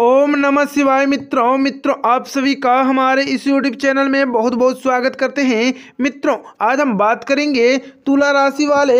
ओम नमः शिवाय मित्रों मित्रों आप सभी का हमारे इस यूट्यूब चैनल में बहुत बहुत स्वागत करते हैं मित्रों आज हम बात करेंगे तुला राशि वाले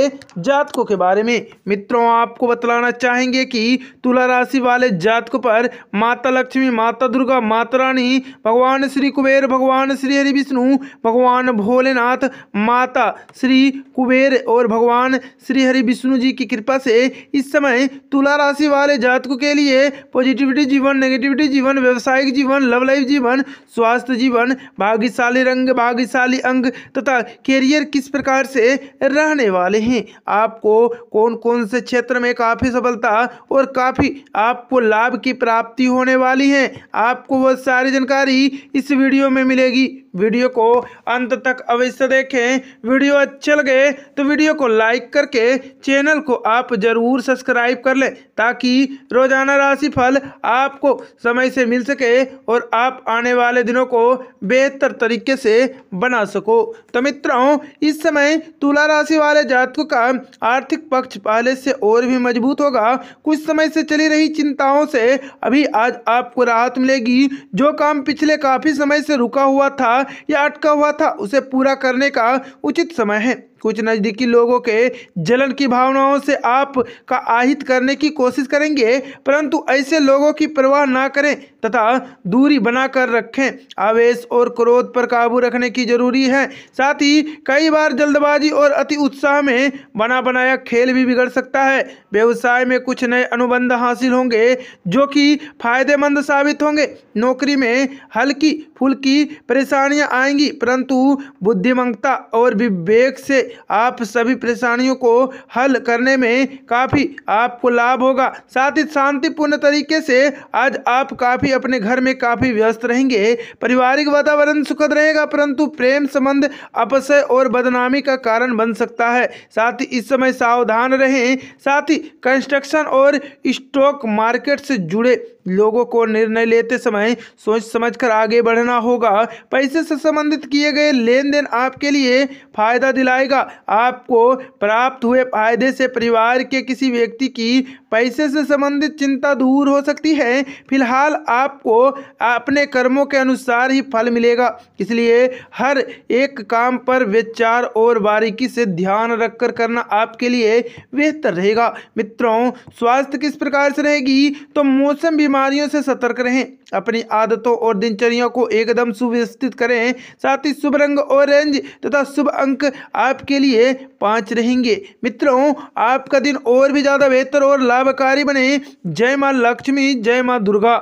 जातकों के बारे में मित्रों आपको बतलाना चाहेंगे कि तुला राशि वाले जातकों पर माता लक्ष्मी माता दुर्गा माता रानी भगवान श्री कुबेर भगवान श्री हरि विष्णु भगवान भोलेनाथ माता श्री कुबेर और भगवान श्री हरि विष्णु जी की कृपा से इस समय तुला राशि वाले जातकों के लिए पॉजिटिविटी जीवन जीवन नेगेटिविटी जीवन व्यवसायिक जीवन लव लाइफ जीवन स्वास्थ्य जीवन भाग्यशाली रंग भाग्यशाली अंग तथा करियर किस प्रकार से रहने वाले हैं आपको कौन कौन से क्षेत्र में काफ़ी सफलता और काफ़ी आपको लाभ की प्राप्ति होने वाली है आपको वह सारी जानकारी इस वीडियो में मिलेगी वीडियो को अंत तक अवश्य देखें वीडियो अच्छे लगे तो वीडियो को लाइक करके चैनल को आप ज़रूर सब्सक्राइब कर लें ताकि रोज़ाना राशिफल आपको समय से मिल सके और आप आने वाले दिनों को बेहतर तरीके से बना सको तो मित्रों इस समय तुला राशि वाले जातकों का आर्थिक पक्ष पहले से और भी मजबूत होगा कुछ समय से चली रही चिंताओं से अभी आज आपको राहत मिलेगी जो काम पिछले काफ़ी समय से रुका हुआ था या अटका हुआ था उसे पूरा करने का उचित समय है कुछ नज़दीकी लोगों के जलन की भावनाओं से आप का आहित करने की कोशिश करेंगे परंतु ऐसे लोगों की परवाह ना करें तथा दूरी बनाकर रखें आवेश और क्रोध पर काबू रखने की जरूरी है साथ ही कई बार जल्दबाजी और अति उत्साह में बना बनाया खेल भी बिगड़ सकता है व्यवसाय में कुछ नए अनुबंध हासिल होंगे जो कि फायदेमंद साबित होंगे नौकरी में हल्की फुल्की परेशानियां आएंगी परंतु बुद्धिमंगता और विवेक से आप सभी परेशानियों को हल करने में काफ़ी आपको लाभ होगा साथ ही शांतिपूर्ण तरीके से आज आप काफ़ी अपने घर में काफ़ी व्यस्त रहेंगे पारिवारिक वातावरण सुखद रहेगा परंतु प्रेम संबंध अपसय और बदनामी का कारण बन सकता है साथ ही इस समय सावधान रहें साथ ही कंस्ट्रक्शन और स्टॉक मार्केट से जुड़े लोगों को निर्णय लेते समय सोच समझकर आगे बढ़ना होगा पैसे से संबंधित किए गए लेन देन आपके लिए फायदा दिलाएगा आपको प्राप्त हुए फायदे से परिवार के किसी व्यक्ति की पैसे से संबंधित चिंता दूर हो सकती है फिलहाल आपको अपने कर्मों के अनुसार ही फल मिलेगा इसलिए हर एक काम पर विचार और बारीकी से ध्यान रखकर करना आपके लिए बेहतर रहेगा मित्रों स्वास्थ्य किस प्रकार से रहेगी तो मौसम भी बीमारियों से सतर्क रहें अपनी आदतों और दिनचर्या को एकदम सुव्यवस्थित करें साथ ही शुभ रंग ऑरेंज तथा शुभ अंक आपके लिए पाँच रहेंगे मित्रों आपका दिन और भी ज़्यादा बेहतर और लाभकारी बने जय माँ लक्ष्मी जय माँ दुर्गा